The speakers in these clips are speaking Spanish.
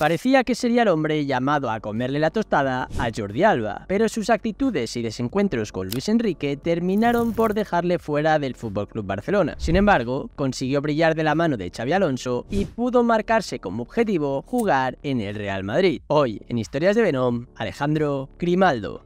Parecía que sería el hombre llamado a comerle la tostada a Jordi Alba, pero sus actitudes y desencuentros con Luis Enrique terminaron por dejarle fuera del FC Barcelona. Sin embargo, consiguió brillar de la mano de Xavi Alonso y pudo marcarse como objetivo jugar en el Real Madrid. Hoy, en Historias de Venom, Alejandro Grimaldo.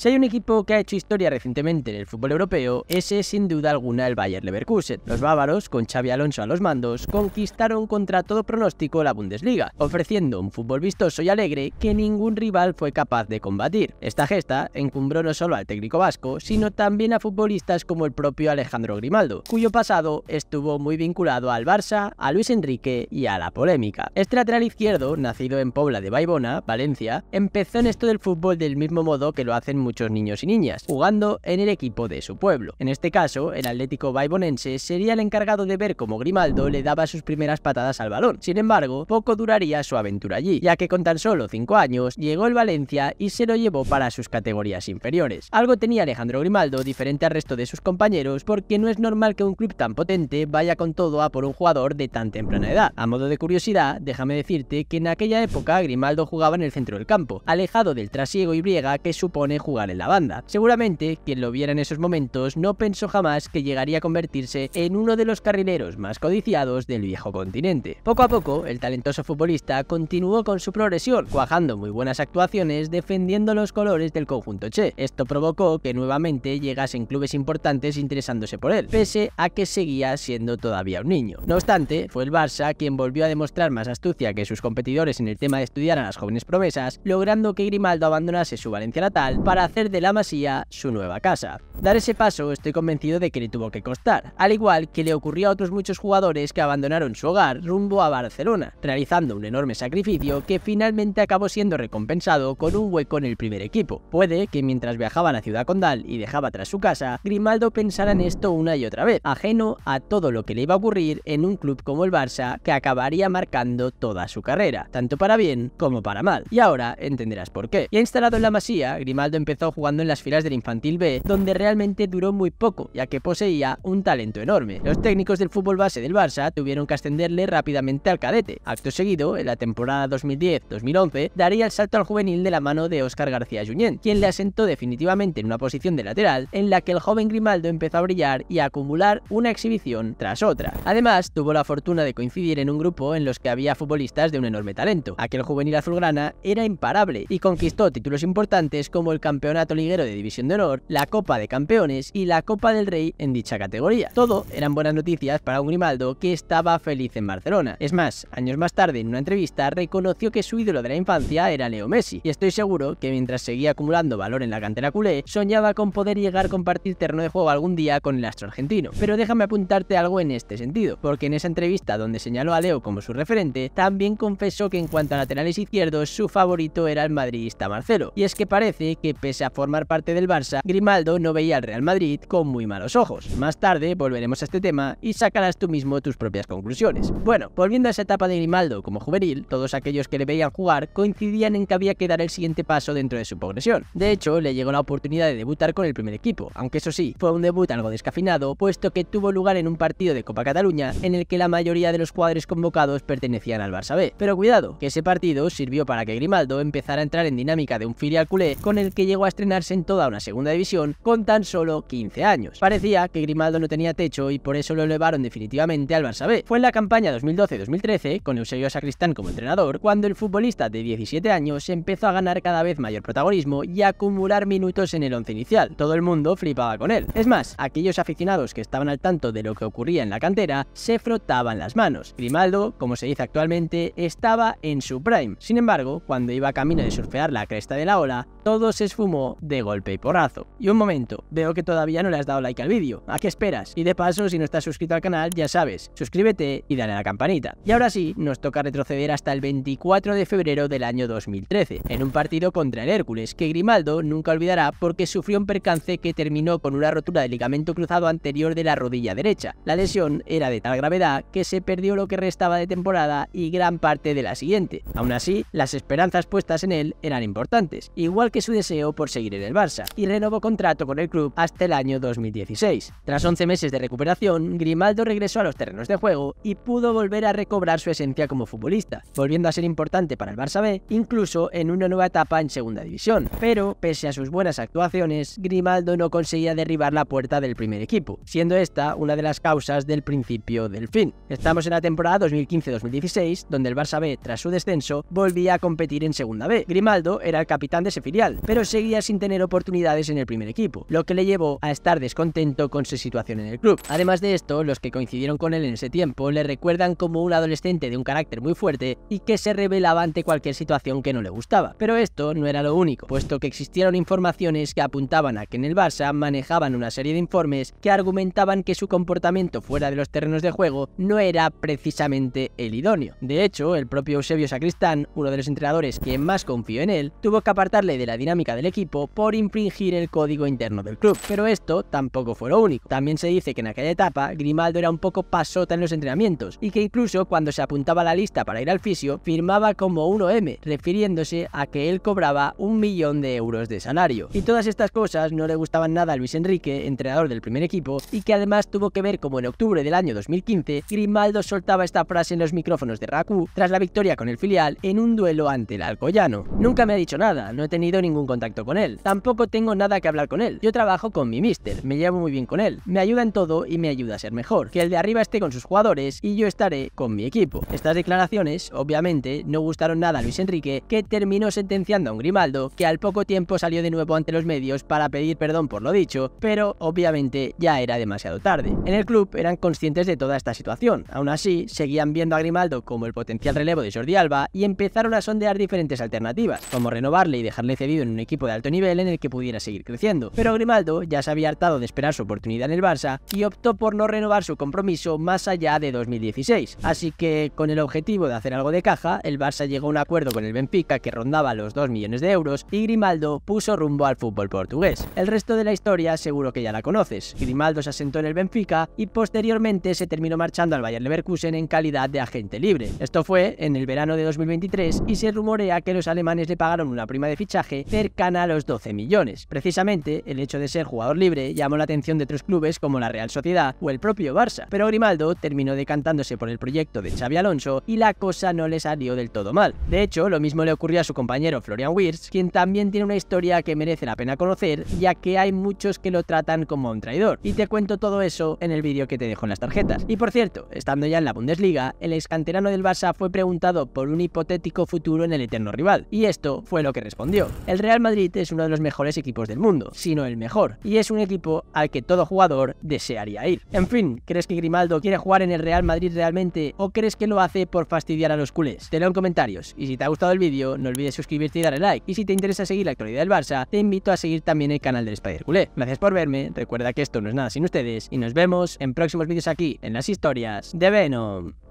Si hay un equipo que ha hecho historia recientemente en el fútbol europeo, ese es sin duda alguna el Bayern Leverkusen. Los bávaros, con Xavi Alonso a los mandos, conquistaron contra todo pronóstico la Bundesliga, ofreciendo un fútbol vistoso y alegre que ningún rival fue capaz de combatir. Esta gesta encumbró no solo al técnico vasco, sino también a futbolistas como el propio Alejandro Grimaldo, cuyo pasado estuvo muy vinculado al Barça, a Luis Enrique y a la polémica. Este lateral izquierdo, nacido en Pobla de Baibona, Valencia, empezó en esto del fútbol del mismo modo que lo hacen muchos muchos niños y niñas, jugando en el equipo de su pueblo. En este caso, el Atlético Baibonense sería el encargado de ver cómo Grimaldo le daba sus primeras patadas al balón. Sin embargo, poco duraría su aventura allí, ya que con tan solo 5 años llegó el Valencia y se lo llevó para sus categorías inferiores. Algo tenía Alejandro Grimaldo diferente al resto de sus compañeros porque no es normal que un club tan potente vaya con todo a por un jugador de tan temprana edad. A modo de curiosidad, déjame decirte que en aquella época Grimaldo jugaba en el centro del campo, alejado del trasiego y briega que supone jugar en la banda. Seguramente quien lo viera en esos momentos no pensó jamás que llegaría a convertirse en uno de los carrileros más codiciados del viejo continente. Poco a poco, el talentoso futbolista continuó con su progresión, cuajando muy buenas actuaciones defendiendo los colores del conjunto Che. Esto provocó que nuevamente llegasen clubes importantes interesándose por él, pese a que seguía siendo todavía un niño. No obstante, fue el Barça quien volvió a demostrar más astucia que sus competidores en el tema de estudiar a las jóvenes promesas, logrando que Grimaldo abandonase su Valencia natal para hacer de la masía su nueva casa. Dar ese paso estoy convencido de que le tuvo que costar, al igual que le ocurrió a otros muchos jugadores que abandonaron su hogar rumbo a Barcelona, realizando un enorme sacrificio que finalmente acabó siendo recompensado con un hueco en el primer equipo. Puede que mientras viajaban a Ciudad Condal y dejaba tras su casa, Grimaldo pensara en esto una y otra vez, ajeno a todo lo que le iba a ocurrir en un club como el Barça que acabaría marcando toda su carrera, tanto para bien como para mal. Y ahora entenderás por qué. Ya instalado en la Masía, Grimaldo empezó jugando en las filas del infantil B, donde realmente duró muy poco, ya que poseía un talento enorme. Los técnicos del fútbol base del Barça tuvieron que ascenderle rápidamente al cadete. Acto seguido, en la temporada 2010-2011, daría el salto al juvenil de la mano de Óscar García Junyent, quien le asentó definitivamente en una posición de lateral, en la que el joven Grimaldo empezó a brillar y a acumular una exhibición tras otra. Además, tuvo la fortuna de coincidir en un grupo en los que había futbolistas de un enorme talento. Aquel juvenil azulgrana era imparable y conquistó títulos importantes como el campeón Campeonato Liguero de División de Honor, la Copa de Campeones y la Copa del Rey en dicha categoría. Todo eran buenas noticias para un Grimaldo que estaba feliz en Barcelona. Es más, años más tarde en una entrevista reconoció que su ídolo de la infancia era Leo Messi, y estoy seguro que mientras seguía acumulando valor en la cantera culé, soñaba con poder llegar a compartir terreno de juego algún día con el astro argentino. Pero déjame apuntarte algo en este sentido, porque en esa entrevista donde señaló a Leo como su referente, también confesó que en cuanto a laterales izquierdos, su favorito era el madridista Marcelo. Y es que parece que a formar parte del Barça, Grimaldo no veía al Real Madrid con muy malos ojos. Más tarde volveremos a este tema y sacarás tú mismo tus propias conclusiones. Bueno, volviendo a esa etapa de Grimaldo como juvenil, todos aquellos que le veían jugar coincidían en que había que dar el siguiente paso dentro de su progresión. De hecho, le llegó la oportunidad de debutar con el primer equipo, aunque eso sí, fue un debut algo descafinado, puesto que tuvo lugar en un partido de Copa Cataluña en el que la mayoría de los jugadores convocados pertenecían al Barça B. Pero cuidado, que ese partido sirvió para que Grimaldo empezara a entrar en dinámica de un filial culé con el que llegó a estrenarse en toda una segunda división con tan solo 15 años. Parecía que Grimaldo no tenía techo y por eso lo elevaron definitivamente al Barça B. Fue en la campaña 2012-2013, con Eusebio Sacristán como entrenador, cuando el futbolista de 17 años empezó a ganar cada vez mayor protagonismo y acumular minutos en el once inicial. Todo el mundo flipaba con él. Es más, aquellos aficionados que estaban al tanto de lo que ocurría en la cantera se frotaban las manos. Grimaldo, como se dice actualmente, estaba en su prime. Sin embargo, cuando iba camino de surfear la cresta de la ola, todos se esfumó de golpe y porazo. Y un momento, veo que todavía no le has dado like al vídeo. ¿A qué esperas? Y de paso, si no estás suscrito al canal, ya sabes, suscríbete y dale a la campanita. Y ahora sí, nos toca retroceder hasta el 24 de febrero del año 2013, en un partido contra el Hércules, que Grimaldo nunca olvidará porque sufrió un percance que terminó con una rotura del ligamento cruzado anterior de la rodilla derecha. La lesión era de tal gravedad que se perdió lo que restaba de temporada y gran parte de la siguiente. Aún así, las esperanzas puestas en él eran importantes, igual que su deseo seguir en el Barça, y renovó contrato con el club hasta el año 2016. Tras 11 meses de recuperación, Grimaldo regresó a los terrenos de juego y pudo volver a recobrar su esencia como futbolista, volviendo a ser importante para el Barça B, incluso en una nueva etapa en segunda división. Pero, pese a sus buenas actuaciones, Grimaldo no conseguía derribar la puerta del primer equipo, siendo esta una de las causas del principio del fin. Estamos en la temporada 2015-2016, donde el Barça B, tras su descenso, volvía a competir en segunda B. Grimaldo era el capitán de ese filial, pero seguía sin tener oportunidades en el primer equipo, lo que le llevó a estar descontento con su situación en el club. Además de esto, los que coincidieron con él en ese tiempo le recuerdan como un adolescente de un carácter muy fuerte y que se rebelaba ante cualquier situación que no le gustaba. Pero esto no era lo único, puesto que existieron informaciones que apuntaban a que en el Barça manejaban una serie de informes que argumentaban que su comportamiento fuera de los terrenos de juego no era precisamente el idóneo. De hecho, el propio Eusebio Sacristán, uno de los entrenadores que más confió en él, tuvo que apartarle de la dinámica del equipo por infringir el código interno del club, pero esto tampoco fue lo único. También se dice que en aquella etapa Grimaldo era un poco pasota en los entrenamientos y que incluso cuando se apuntaba a la lista para ir al fisio firmaba como 1M, refiriéndose a que él cobraba un millón de euros de salario. Y todas estas cosas no le gustaban nada a Luis Enrique, entrenador del primer equipo, y que además tuvo que ver como en octubre del año 2015 Grimaldo soltaba esta frase en los micrófonos de Raku tras la victoria con el filial en un duelo ante el Alcoyano. Nunca me ha dicho nada, no he tenido ningún contacto con él. Tampoco tengo nada que hablar con él. Yo trabajo con mi mister, me llevo muy bien con él. Me ayuda en todo y me ayuda a ser mejor. Que el de arriba esté con sus jugadores y yo estaré con mi equipo. Estas declaraciones, obviamente, no gustaron nada a Luis Enrique, que terminó sentenciando a un Grimaldo, que al poco tiempo salió de nuevo ante los medios para pedir perdón por lo dicho, pero obviamente ya era demasiado tarde. En el club eran conscientes de toda esta situación. Aún así, seguían viendo a Grimaldo como el potencial relevo de Jordi Alba y empezaron a sondear diferentes alternativas, como renovarle y dejarle cedido en un equipo de alto nivel en el que pudiera seguir creciendo. Pero Grimaldo ya se había hartado de esperar su oportunidad en el Barça y optó por no renovar su compromiso más allá de 2016. Así que, con el objetivo de hacer algo de caja, el Barça llegó a un acuerdo con el Benfica que rondaba los 2 millones de euros y Grimaldo puso rumbo al fútbol portugués. El resto de la historia seguro que ya la conoces. Grimaldo se asentó en el Benfica y posteriormente se terminó marchando al Bayern Leverkusen en calidad de agente libre. Esto fue en el verano de 2023 y se rumorea que los alemanes le pagaron una prima de fichaje cercana a los 12 millones. Precisamente, el hecho de ser jugador libre llamó la atención de otros clubes como la Real Sociedad o el propio Barça, pero Grimaldo terminó decantándose por el proyecto de Xavi Alonso y la cosa no le salió del todo mal. De hecho, lo mismo le ocurrió a su compañero Florian Wirtz, quien también tiene una historia que merece la pena conocer, ya que hay muchos que lo tratan como un traidor. Y te cuento todo eso en el vídeo que te dejo en las tarjetas. Y por cierto, estando ya en la Bundesliga, el escanterano del Barça fue preguntado por un hipotético futuro en el eterno rival, y esto fue lo que respondió. El Real Madrid es uno de los mejores equipos del mundo, sino el mejor, y es un equipo al que todo jugador desearía ir. En fin, ¿crees que Grimaldo quiere jugar en el Real Madrid realmente o crees que lo hace por fastidiar a los culés? Te leo en comentarios, y si te ha gustado el vídeo, no olvides suscribirte y darle like, y si te interesa seguir la actualidad del Barça, te invito a seguir también el canal del Spider Culé. Gracias por verme, recuerda que esto no es nada sin ustedes, y nos vemos en próximos vídeos aquí, en las historias de Venom.